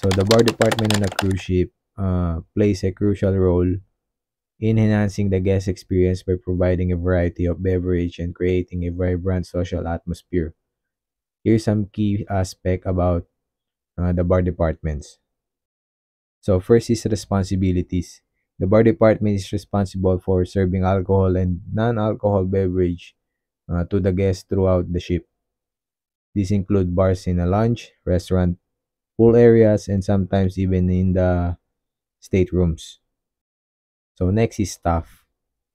So the bar department on a cruise ship uh, plays a crucial role in enhancing the guest experience by providing a variety of beverage and creating a vibrant social atmosphere. Here's some key aspects about uh, the bar departments. So first is responsibilities. The bar department is responsible for serving alcohol and non-alcohol beverage uh, to the guests throughout the ship. These include bars in a lounge, restaurant, pool areas and sometimes even in the staterooms. So next is staff.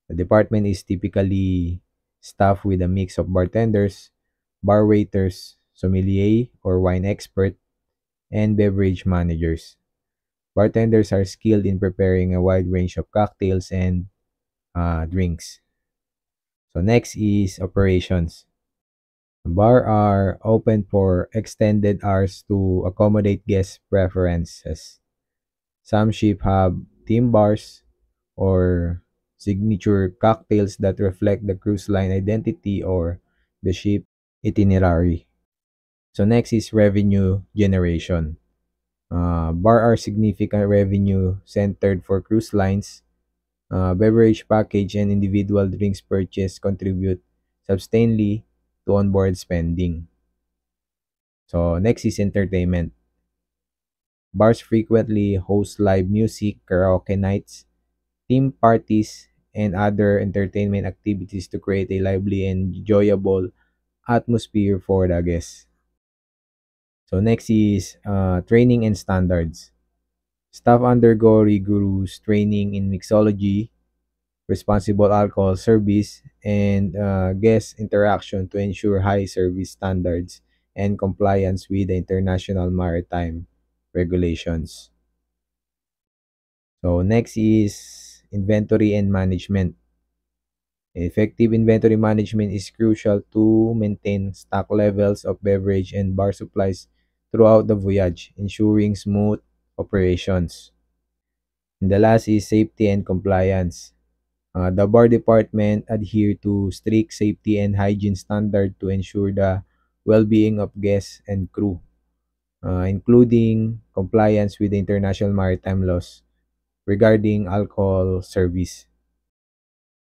The department is typically staffed with a mix of bartenders, bar waiters, sommelier or wine expert, and beverage managers. Bartenders are skilled in preparing a wide range of cocktails and uh, drinks. So next is operations bar are open for extended hours to accommodate guest preferences. Some ships have theme bars or signature cocktails that reflect the cruise line identity or the ship itinerary. So next is revenue generation. Uh, bar are significant revenue centered for cruise lines. Uh, beverage package and individual drinks purchased contribute substantially to onboard spending. So next is entertainment. Bars frequently host live music, karaoke nights, theme parties, and other entertainment activities to create a lively and enjoyable atmosphere for the guests. So next is uh, training and standards. Staff undergo rigorous training in mixology, responsible alcohol service, and uh, guest interaction to ensure high service standards and compliance with the international maritime regulations. So next is inventory and management. Effective inventory management is crucial to maintain stock levels of beverage and bar supplies throughout the voyage, ensuring smooth operations. And the last is safety and compliance. Uh, the bar department adhere to strict safety and hygiene standard to ensure the well-being of guests and crew, uh, including compliance with the international maritime laws regarding alcohol service.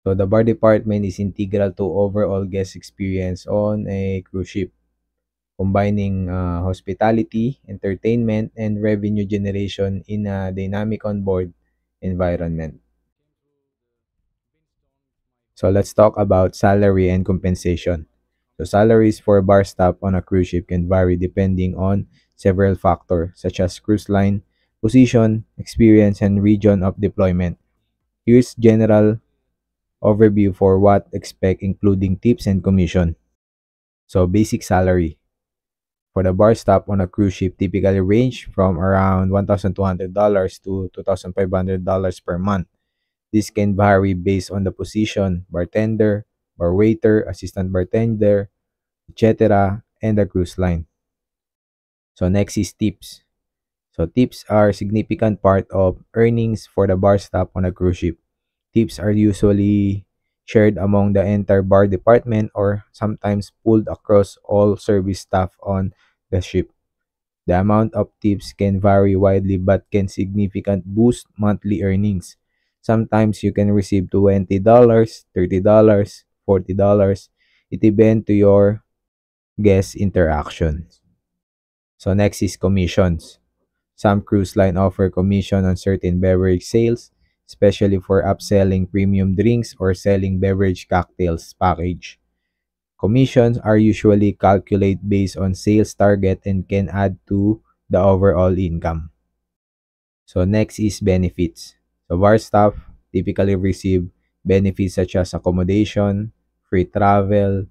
So the bar department is integral to overall guest experience on a cruise ship, combining uh, hospitality, entertainment, and revenue generation in a dynamic onboard environment. So let's talk about salary and compensation. So salaries for bar staff on a cruise ship can vary depending on several factors such as cruise line, position, experience, and region of deployment. Here's general overview for what expect including tips and commission. So basic salary. For the bar staff on a cruise ship typically range from around $1,200 to $2,500 per month this can vary based on the position, bartender, bar waiter, assistant bartender, etc., and the cruise line. So next is tips. So tips are a significant part of earnings for the bar staff on a cruise ship. Tips are usually shared among the entire bar department or sometimes pooled across all service staff on the ship. The amount of tips can vary widely but can significantly boost monthly earnings. Sometimes you can receive $20, $30, $40. It depends to your guest interactions. So next is commissions. Some cruise line offer commission on certain beverage sales, especially for upselling premium drinks or selling beverage cocktails package. Commissions are usually calculated based on sales target and can add to the overall income. So next is benefits. The bar staff typically receive benefits such as accommodation, free travel,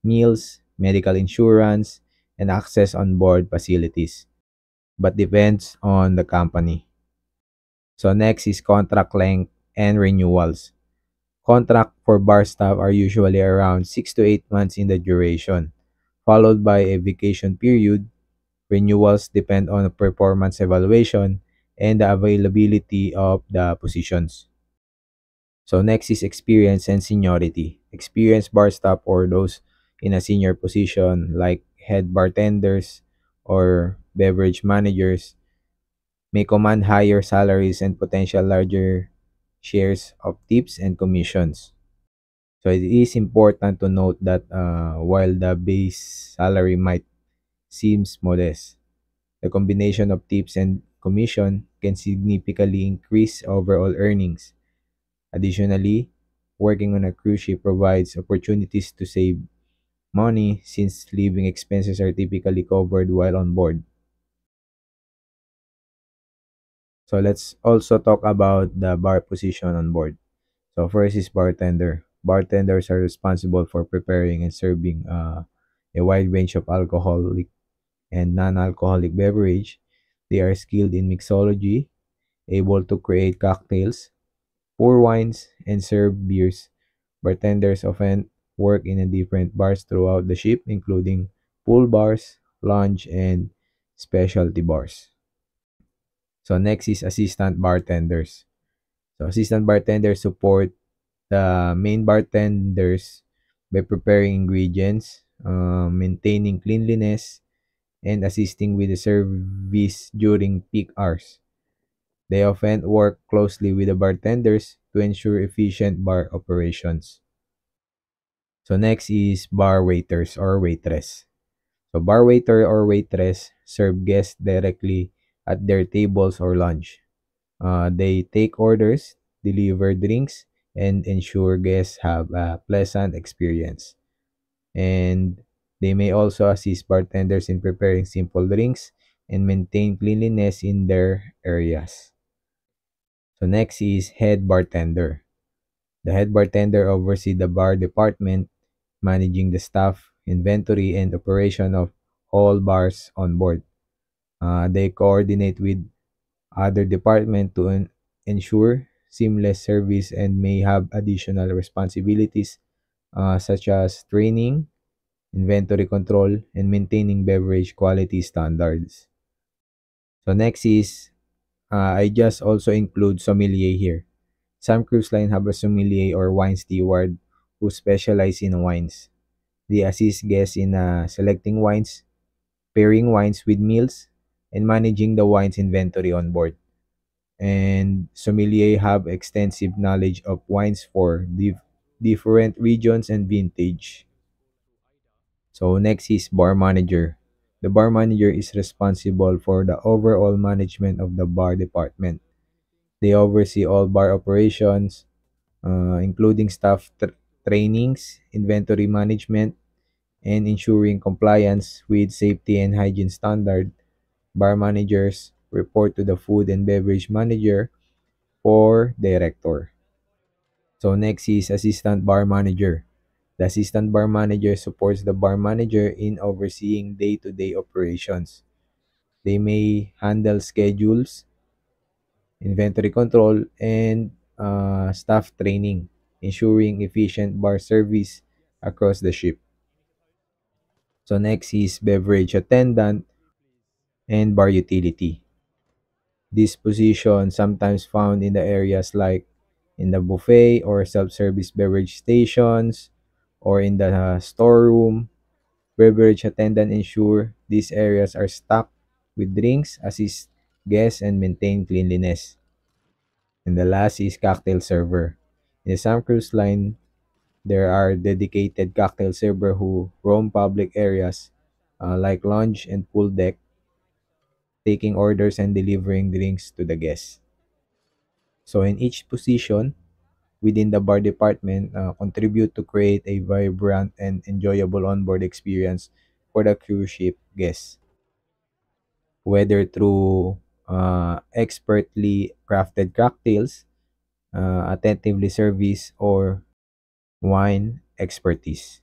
meals, medical insurance, and access on board facilities, but depends on the company. So next is contract length and renewals. Contract for bar staff are usually around 6 to 8 months in the duration, followed by a vacation period. Renewals depend on performance evaluation and the availability of the positions. So next is experience and seniority. Experienced bar staff or those in a senior position like head bartenders or beverage managers may command higher salaries and potential larger shares of tips and commissions. So it is important to note that uh, while the base salary might seems modest, the combination of tips and commission can significantly increase overall earnings. Additionally, working on a cruise ship provides opportunities to save money since living expenses are typically covered while on board. So let's also talk about the bar position on board. So first is bartender. Bartenders are responsible for preparing and serving uh, a wide range of alcoholic and non-alcoholic beverage they are skilled in mixology, able to create cocktails, pour wines, and serve beers. Bartenders often work in different bars throughout the ship, including pool bars, lounge, and specialty bars. So next is assistant bartenders. So assistant bartenders support the main bartenders by preparing ingredients, uh, maintaining cleanliness, and assisting with the service during peak hours. They often work closely with the bartenders to ensure efficient bar operations. So next is bar waiters or waitress. So bar waiter or waitress serve guests directly at their tables or lunch. Uh, they take orders, deliver drinks, and ensure guests have a pleasant experience. And they may also assist bartenders in preparing simple drinks and maintain cleanliness in their areas. So next is head bartender. The head bartender oversees the bar department, managing the staff, inventory, and operation of all bars on board. Uh, they coordinate with other departments to ensure seamless service and may have additional responsibilities uh, such as training, inventory control, and maintaining beverage quality standards. So next is, uh, I just also include sommelier here. Some cruise lines have a sommelier or wine steward who specialize in wines. They assist guests in uh, selecting wines, pairing wines with meals, and managing the wine's inventory on board. And sommelier have extensive knowledge of wines for div- different regions and vintage. So next is bar manager. The bar manager is responsible for the overall management of the bar department. They oversee all bar operations, uh, including staff tra trainings, inventory management, and ensuring compliance with safety and hygiene standard. Bar managers report to the food and beverage manager or director. So next is assistant bar manager. The assistant bar manager supports the bar manager in overseeing day to day operations. They may handle schedules, inventory control, and uh, staff training, ensuring efficient bar service across the ship. So, next is beverage attendant and bar utility. This position sometimes found in the areas like in the buffet or self-service beverage stations, or in the uh, storeroom. Beverage attendant ensure these areas are stocked with drinks, assist guests, and maintain cleanliness. And the last is cocktail server. In the Sam Cruise line, there are dedicated cocktail server who roam public areas uh, like lounge and pool deck, taking orders and delivering drinks to the guests. So in each position, within the bar department uh, contribute to create a vibrant and enjoyable onboard experience for the cruise ship guests. Whether through uh, expertly crafted cocktails, uh, attentively service, or wine expertise.